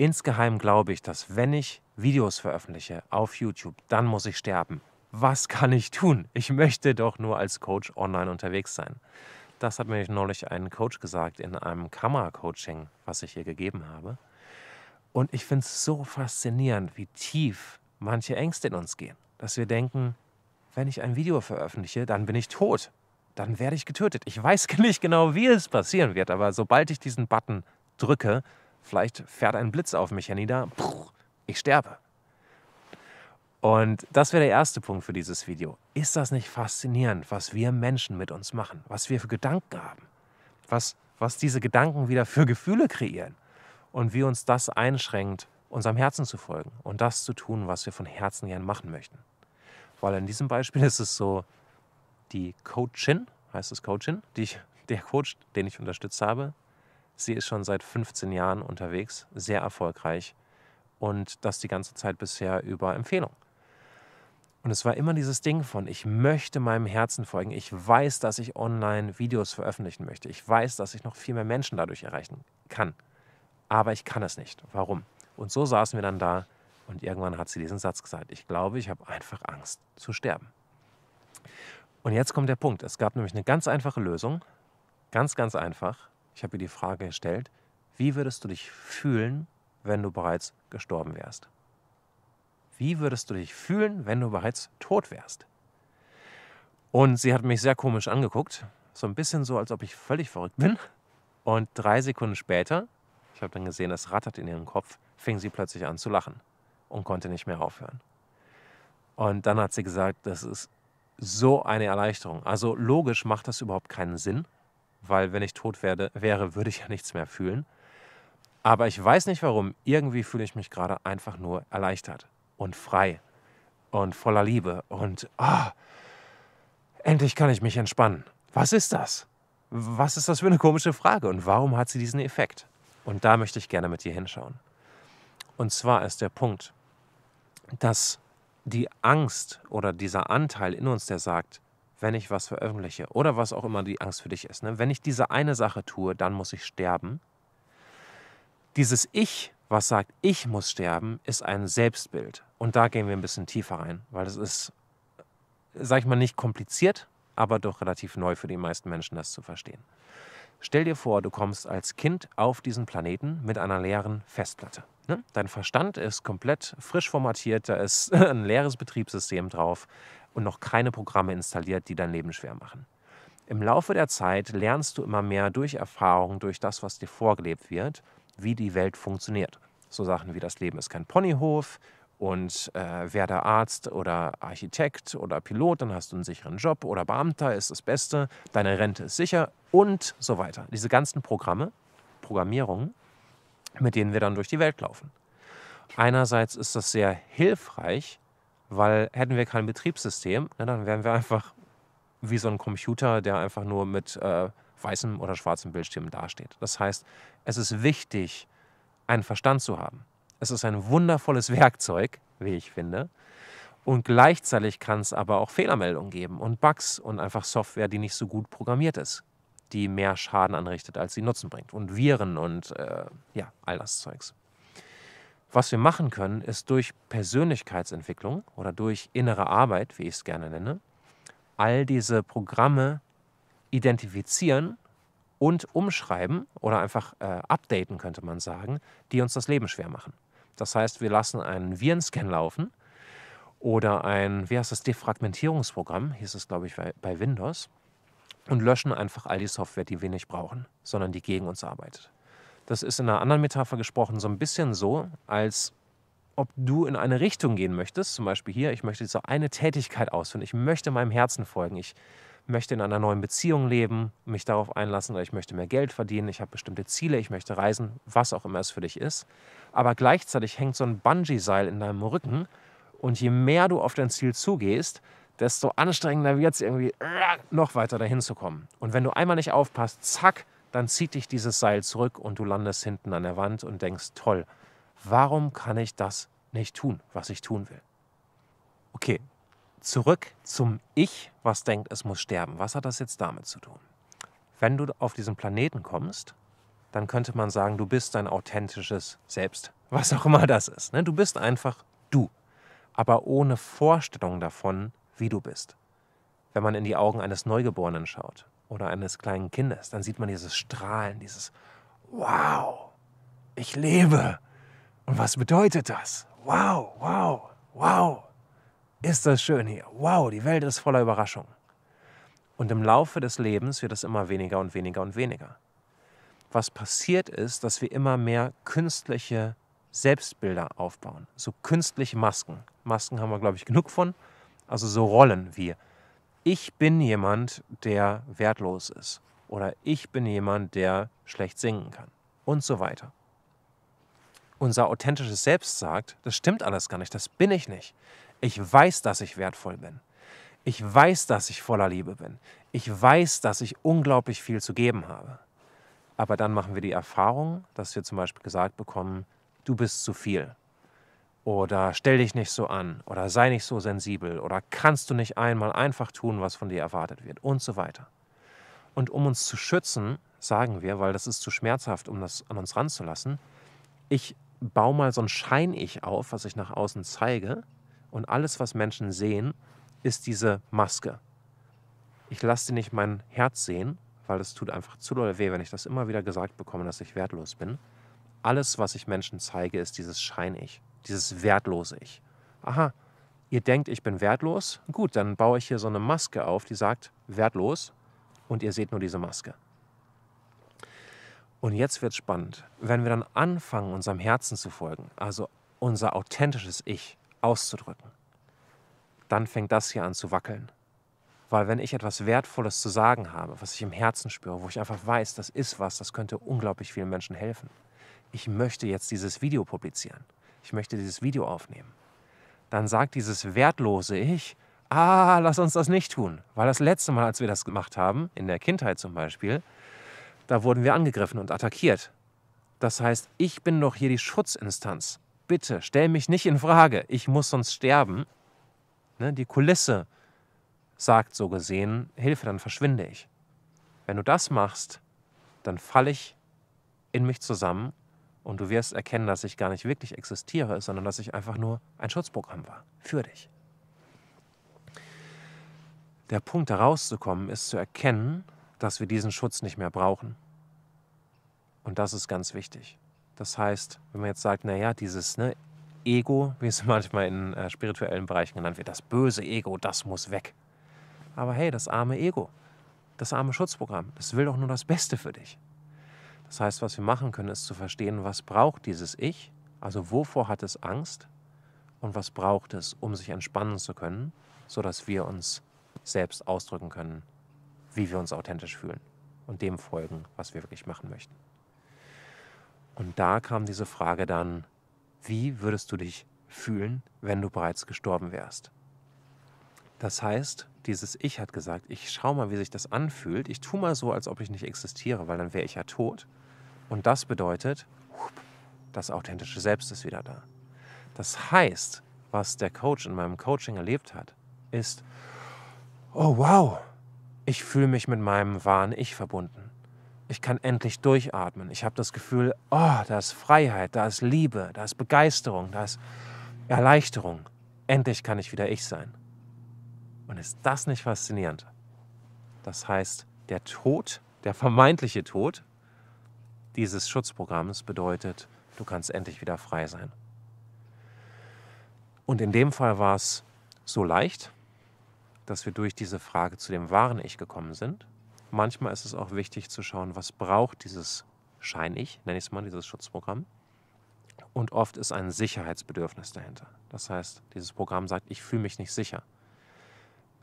Insgeheim glaube ich, dass wenn ich Videos veröffentliche auf YouTube, dann muss ich sterben. Was kann ich tun? Ich möchte doch nur als Coach online unterwegs sein. Das hat mir neulich ein Coach gesagt in einem Kamera-Coaching, was ich hier gegeben habe. Und ich finde es so faszinierend, wie tief manche Ängste in uns gehen. Dass wir denken, wenn ich ein Video veröffentliche, dann bin ich tot. Dann werde ich getötet. Ich weiß nicht genau, wie es passieren wird, aber sobald ich diesen Button drücke, Vielleicht fährt ein Blitz auf mich hernieder. Ich sterbe. Und das wäre der erste Punkt für dieses Video. Ist das nicht faszinierend, was wir Menschen mit uns machen? Was wir für Gedanken haben? Was, was diese Gedanken wieder für Gefühle kreieren? Und wie uns das einschränkt, unserem Herzen zu folgen und das zu tun, was wir von Herzen gern machen möchten. Weil in diesem Beispiel ist es so, die Coachin, heißt es Coachin, die ich, der Coach, den ich unterstützt habe, Sie ist schon seit 15 Jahren unterwegs, sehr erfolgreich und das die ganze Zeit bisher über Empfehlung. Und es war immer dieses Ding von, ich möchte meinem Herzen folgen. Ich weiß, dass ich online Videos veröffentlichen möchte. Ich weiß, dass ich noch viel mehr Menschen dadurch erreichen kann. Aber ich kann es nicht. Warum? Und so saßen wir dann da und irgendwann hat sie diesen Satz gesagt. Ich glaube, ich habe einfach Angst zu sterben. Und jetzt kommt der Punkt. Es gab nämlich eine ganz einfache Lösung. Ganz, ganz einfach. Ich habe ihr die Frage gestellt, wie würdest du dich fühlen, wenn du bereits gestorben wärst? Wie würdest du dich fühlen, wenn du bereits tot wärst? Und sie hat mich sehr komisch angeguckt, so ein bisschen so, als ob ich völlig verrückt bin. Und drei Sekunden später, ich habe dann gesehen, es rattert in ihrem Kopf, fing sie plötzlich an zu lachen und konnte nicht mehr aufhören. Und dann hat sie gesagt, das ist so eine Erleichterung. Also logisch macht das überhaupt keinen Sinn, weil wenn ich tot werde, wäre, würde ich ja nichts mehr fühlen. Aber ich weiß nicht warum, irgendwie fühle ich mich gerade einfach nur erleichtert und frei und voller Liebe und oh, endlich kann ich mich entspannen. Was ist das? Was ist das für eine komische Frage und warum hat sie diesen Effekt? Und da möchte ich gerne mit dir hinschauen. Und zwar ist der Punkt, dass die Angst oder dieser Anteil in uns, der sagt, wenn ich was veröffentliche oder was auch immer die Angst für dich ist. Ne? Wenn ich diese eine Sache tue, dann muss ich sterben. Dieses Ich, was sagt, ich muss sterben, ist ein Selbstbild. Und da gehen wir ein bisschen tiefer rein, weil es ist, sag ich mal, nicht kompliziert, aber doch relativ neu für die meisten Menschen, das zu verstehen. Stell dir vor, du kommst als Kind auf diesen Planeten mit einer leeren Festplatte. Ne? Dein Verstand ist komplett frisch formatiert, da ist ein leeres Betriebssystem drauf und noch keine Programme installiert, die dein Leben schwer machen. Im Laufe der Zeit lernst du immer mehr durch Erfahrung, durch das, was dir vorgelebt wird, wie die Welt funktioniert. So Sachen wie das Leben ist kein Ponyhof und äh, wer der Arzt oder Architekt oder Pilot, dann hast du einen sicheren Job oder Beamter ist das Beste, deine Rente ist sicher und so weiter. Diese ganzen Programme, Programmierungen, mit denen wir dann durch die Welt laufen. Einerseits ist das sehr hilfreich, weil hätten wir kein Betriebssystem, ne, dann wären wir einfach wie so ein Computer, der einfach nur mit äh, weißem oder schwarzem Bildschirm dasteht. Das heißt, es ist wichtig, einen Verstand zu haben. Es ist ein wundervolles Werkzeug, wie ich finde. Und gleichzeitig kann es aber auch Fehlermeldungen geben und Bugs und einfach Software, die nicht so gut programmiert ist, die mehr Schaden anrichtet, als sie Nutzen bringt. Und Viren und äh, ja, all das Zeugs. Was wir machen können, ist durch Persönlichkeitsentwicklung oder durch innere Arbeit, wie ich es gerne nenne, all diese Programme identifizieren und umschreiben oder einfach äh, updaten, könnte man sagen, die uns das Leben schwer machen. Das heißt, wir lassen einen Virenscan laufen oder ein, wie heißt das, Defragmentierungsprogramm, hieß es, glaube ich, bei Windows, und löschen einfach all die Software, die wir nicht brauchen, sondern die gegen uns arbeitet. Das ist in einer anderen Metapher gesprochen so ein bisschen so, als ob du in eine Richtung gehen möchtest. Zum Beispiel hier, ich möchte so eine Tätigkeit ausführen. Ich möchte meinem Herzen folgen. Ich möchte in einer neuen Beziehung leben, mich darauf einlassen oder ich möchte mehr Geld verdienen. Ich habe bestimmte Ziele, ich möchte reisen, was auch immer es für dich ist. Aber gleichzeitig hängt so ein Bungee-Seil in deinem Rücken. Und je mehr du auf dein Ziel zugehst, desto anstrengender wird es irgendwie, noch weiter dahin zu kommen. Und wenn du einmal nicht aufpasst, zack, dann zieht dich dieses Seil zurück und du landest hinten an der Wand und denkst, toll, warum kann ich das nicht tun, was ich tun will? Okay, zurück zum Ich, was denkt, es muss sterben. Was hat das jetzt damit zu tun? Wenn du auf diesen Planeten kommst, dann könnte man sagen, du bist dein authentisches Selbst, was auch immer das ist. Ne? Du bist einfach du, aber ohne Vorstellung davon, wie du bist. Wenn man in die Augen eines Neugeborenen schaut, oder eines kleinen Kindes, dann sieht man dieses Strahlen, dieses Wow, ich lebe. Und was bedeutet das? Wow, wow, wow. Ist das schön hier. Wow, die Welt ist voller Überraschungen. Und im Laufe des Lebens wird es immer weniger und weniger und weniger. Was passiert ist, dass wir immer mehr künstliche Selbstbilder aufbauen, so künstliche Masken. Masken haben wir, glaube ich, genug von. Also so Rollen wie ich bin jemand, der wertlos ist oder ich bin jemand, der schlecht singen kann und so weiter. Unser authentisches Selbst sagt, das stimmt alles gar nicht, das bin ich nicht. Ich weiß, dass ich wertvoll bin. Ich weiß, dass ich voller Liebe bin. Ich weiß, dass ich unglaublich viel zu geben habe. Aber dann machen wir die Erfahrung, dass wir zum Beispiel gesagt bekommen, du bist zu viel oder stell dich nicht so an oder sei nicht so sensibel oder kannst du nicht einmal einfach tun, was von dir erwartet wird und so weiter. Und um uns zu schützen, sagen wir, weil das ist zu schmerzhaft, um das an uns ranzulassen, ich baue mal so ein Schein-Ich auf, was ich nach außen zeige und alles, was Menschen sehen, ist diese Maske. Ich lasse dir nicht mein Herz sehen, weil es tut einfach zu doll weh, wenn ich das immer wieder gesagt bekomme, dass ich wertlos bin. Alles, was ich Menschen zeige, ist dieses Schein-Ich. Dieses wertlose Ich. Aha, ihr denkt, ich bin wertlos? Gut, dann baue ich hier so eine Maske auf, die sagt wertlos und ihr seht nur diese Maske. Und jetzt wird spannend, wenn wir dann anfangen, unserem Herzen zu folgen, also unser authentisches Ich auszudrücken, dann fängt das hier an zu wackeln. Weil wenn ich etwas Wertvolles zu sagen habe, was ich im Herzen spüre, wo ich einfach weiß, das ist was, das könnte unglaublich vielen Menschen helfen, ich möchte jetzt dieses Video publizieren ich möchte dieses Video aufnehmen, dann sagt dieses wertlose Ich, ah, lass uns das nicht tun. Weil das letzte Mal, als wir das gemacht haben, in der Kindheit zum Beispiel, da wurden wir angegriffen und attackiert. Das heißt, ich bin doch hier die Schutzinstanz. Bitte stell mich nicht in Frage, ich muss sonst sterben. Ne? Die Kulisse sagt so gesehen, Hilfe, dann verschwinde ich. Wenn du das machst, dann falle ich in mich zusammen und du wirst erkennen, dass ich gar nicht wirklich existiere, sondern dass ich einfach nur ein Schutzprogramm war für dich. Der Punkt, herauszukommen, ist zu erkennen, dass wir diesen Schutz nicht mehr brauchen. Und das ist ganz wichtig. Das heißt, wenn man jetzt sagt, naja, dieses ne, Ego, wie es manchmal in äh, spirituellen Bereichen genannt wird, das böse Ego, das muss weg. Aber hey, das arme Ego, das arme Schutzprogramm, das will doch nur das Beste für dich. Das heißt, was wir machen können, ist zu verstehen, was braucht dieses Ich, also wovor hat es Angst und was braucht es, um sich entspannen zu können, sodass wir uns selbst ausdrücken können, wie wir uns authentisch fühlen und dem folgen, was wir wirklich machen möchten. Und da kam diese Frage dann, wie würdest du dich fühlen, wenn du bereits gestorben wärst? Das heißt, dieses Ich hat gesagt, ich schaue mal, wie sich das anfühlt. Ich tue mal so, als ob ich nicht existiere, weil dann wäre ich ja tot. Und das bedeutet, das authentische Selbst ist wieder da. Das heißt, was der Coach in meinem Coaching erlebt hat, ist, oh wow, ich fühle mich mit meinem wahren Ich verbunden. Ich kann endlich durchatmen. Ich habe das Gefühl, oh, da ist Freiheit, da ist Liebe, da ist Begeisterung, da ist Erleichterung. Endlich kann ich wieder ich sein. Und ist das nicht faszinierend? Das heißt, der Tod, der vermeintliche Tod dieses Schutzprogramms bedeutet, du kannst endlich wieder frei sein. Und in dem Fall war es so leicht, dass wir durch diese Frage zu dem wahren Ich gekommen sind. Manchmal ist es auch wichtig zu schauen, was braucht dieses Schein-Ich, nenne ich es mal, dieses Schutzprogramm. Und oft ist ein Sicherheitsbedürfnis dahinter. Das heißt, dieses Programm sagt, ich fühle mich nicht sicher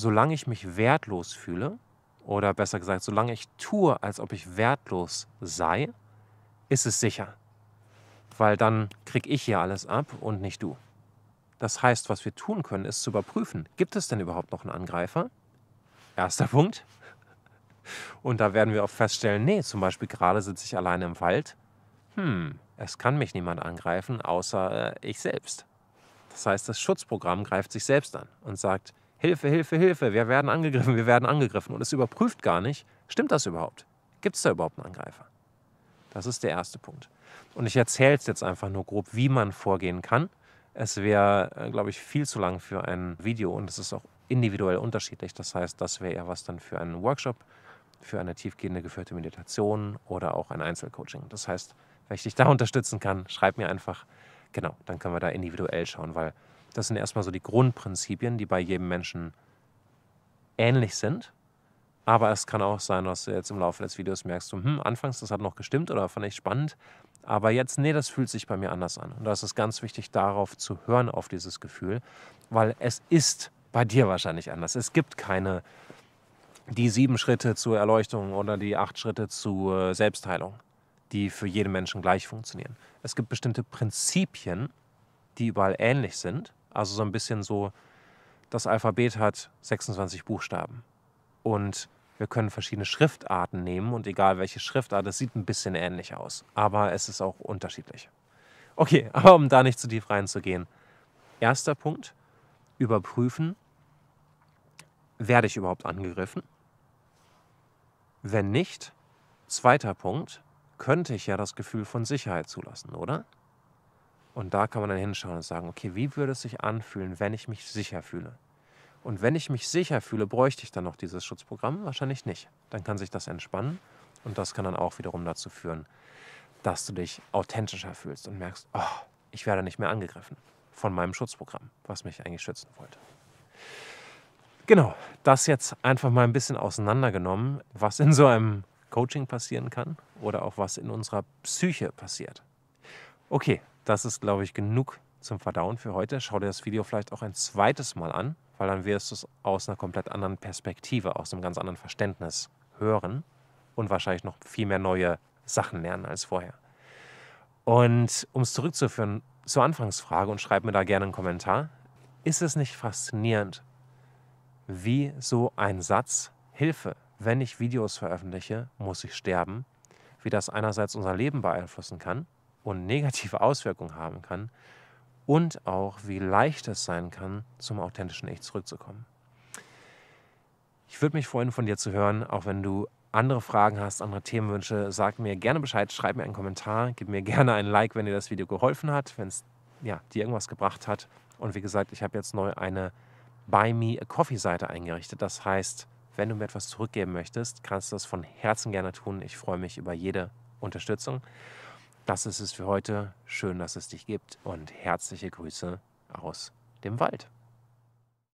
solange ich mich wertlos fühle, oder besser gesagt, solange ich tue, als ob ich wertlos sei, ist es sicher. Weil dann kriege ich hier alles ab und nicht du. Das heißt, was wir tun können, ist zu überprüfen, gibt es denn überhaupt noch einen Angreifer? Erster Punkt. Und da werden wir auch feststellen, nee, zum Beispiel gerade sitze ich alleine im Wald. Hm, es kann mich niemand angreifen, außer äh, ich selbst. Das heißt, das Schutzprogramm greift sich selbst an und sagt, Hilfe, Hilfe, Hilfe, wir werden angegriffen, wir werden angegriffen. Und es überprüft gar nicht, stimmt das überhaupt? Gibt es da überhaupt einen Angreifer? Das ist der erste Punkt. Und ich erzähle es jetzt einfach nur grob, wie man vorgehen kann. Es wäre, äh, glaube ich, viel zu lang für ein Video und es ist auch individuell unterschiedlich. Das heißt, das wäre eher was dann für einen Workshop, für eine tiefgehende geführte Meditation oder auch ein Einzelcoaching. Das heißt, wenn ich dich da unterstützen kann, schreib mir einfach. Genau, dann können wir da individuell schauen, weil das sind erstmal so die Grundprinzipien, die bei jedem Menschen ähnlich sind. Aber es kann auch sein, dass du jetzt im Laufe des Videos merkst, du, hm, anfangs, das hat noch gestimmt oder fand ich spannend, aber jetzt, nee, das fühlt sich bei mir anders an. Und da ist es ganz wichtig, darauf zu hören, auf dieses Gefühl, weil es ist bei dir wahrscheinlich anders. Es gibt keine, die sieben Schritte zur Erleuchtung oder die acht Schritte zur Selbstheilung, die für jeden Menschen gleich funktionieren. Es gibt bestimmte Prinzipien, die überall ähnlich sind, also so ein bisschen so, das Alphabet hat 26 Buchstaben. Und wir können verschiedene Schriftarten nehmen und egal welche Schriftart, es sieht ein bisschen ähnlich aus. Aber es ist auch unterschiedlich. Okay, aber um da nicht zu tief reinzugehen. Erster Punkt, überprüfen, werde ich überhaupt angegriffen? Wenn nicht, zweiter Punkt, könnte ich ja das Gefühl von Sicherheit zulassen, oder? Und da kann man dann hinschauen und sagen, okay, wie würde es sich anfühlen, wenn ich mich sicher fühle? Und wenn ich mich sicher fühle, bräuchte ich dann noch dieses Schutzprogramm? Wahrscheinlich nicht. Dann kann sich das entspannen und das kann dann auch wiederum dazu führen, dass du dich authentischer fühlst und merkst, oh, ich werde nicht mehr angegriffen von meinem Schutzprogramm, was mich eigentlich schützen wollte. Genau, das jetzt einfach mal ein bisschen auseinandergenommen, was in so einem Coaching passieren kann oder auch was in unserer Psyche passiert. Okay, das ist, glaube ich, genug zum Verdauen für heute. Schau dir das Video vielleicht auch ein zweites Mal an, weil dann wirst du es aus einer komplett anderen Perspektive, aus einem ganz anderen Verständnis hören und wahrscheinlich noch viel mehr neue Sachen lernen als vorher. Und um es zurückzuführen zur Anfangsfrage und schreib mir da gerne einen Kommentar, ist es nicht faszinierend, wie so ein Satz Hilfe, wenn ich Videos veröffentliche, muss ich sterben, wie das einerseits unser Leben beeinflussen kann und negative Auswirkungen haben kann und auch wie leicht es sein kann, zum authentischen Ich zurückzukommen. Ich würde mich freuen, von dir zu hören, auch wenn du andere Fragen hast, andere Themenwünsche, sag mir gerne Bescheid, schreib mir einen Kommentar, gib mir gerne ein Like, wenn dir das Video geholfen hat, wenn es ja, dir irgendwas gebracht hat. Und wie gesagt, ich habe jetzt neu eine Buy Me a Coffee Seite eingerichtet. Das heißt, wenn du mir etwas zurückgeben möchtest, kannst du das von Herzen gerne tun. Ich freue mich über jede Unterstützung. Das ist es für heute. Schön, dass es dich gibt und herzliche Grüße aus dem Wald.